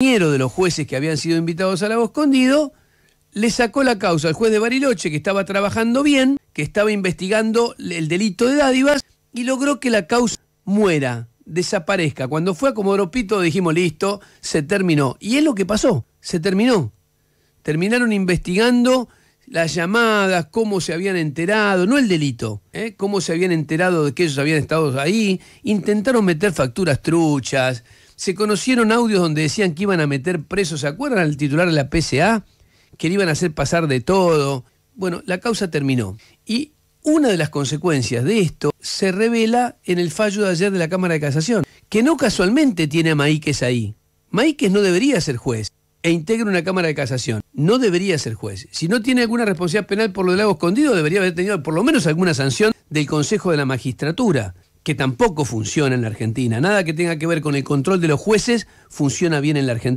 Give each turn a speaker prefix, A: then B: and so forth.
A: de los jueces que habían sido invitados al lago escondido, le sacó la causa al juez de Bariloche, que estaba trabajando bien, que estaba investigando el delito de dádivas, y logró que la causa muera, desaparezca. Cuando fue a Comodropito dijimos, listo, se terminó. Y es lo que pasó, se terminó. Terminaron investigando las llamadas, cómo se habían enterado, no el delito, ¿eh? cómo se habían enterado de que ellos habían estado ahí, intentaron meter facturas truchas, se conocieron audios donde decían que iban a meter presos, ¿se acuerdan al titular de la PCA? Que le iban a hacer pasar de todo. Bueno, la causa terminó. Y una de las consecuencias de esto se revela en el fallo de ayer de la Cámara de Casación, que no casualmente tiene a Maíquez ahí. Maíquez no debería ser juez e integra una Cámara de Casación. No debería ser juez. Si no tiene alguna responsabilidad penal por lo del lago escondido, debería haber tenido por lo menos alguna sanción del Consejo de la Magistratura que tampoco funciona en la Argentina. Nada que tenga que ver con el control de los jueces funciona bien en la Argentina.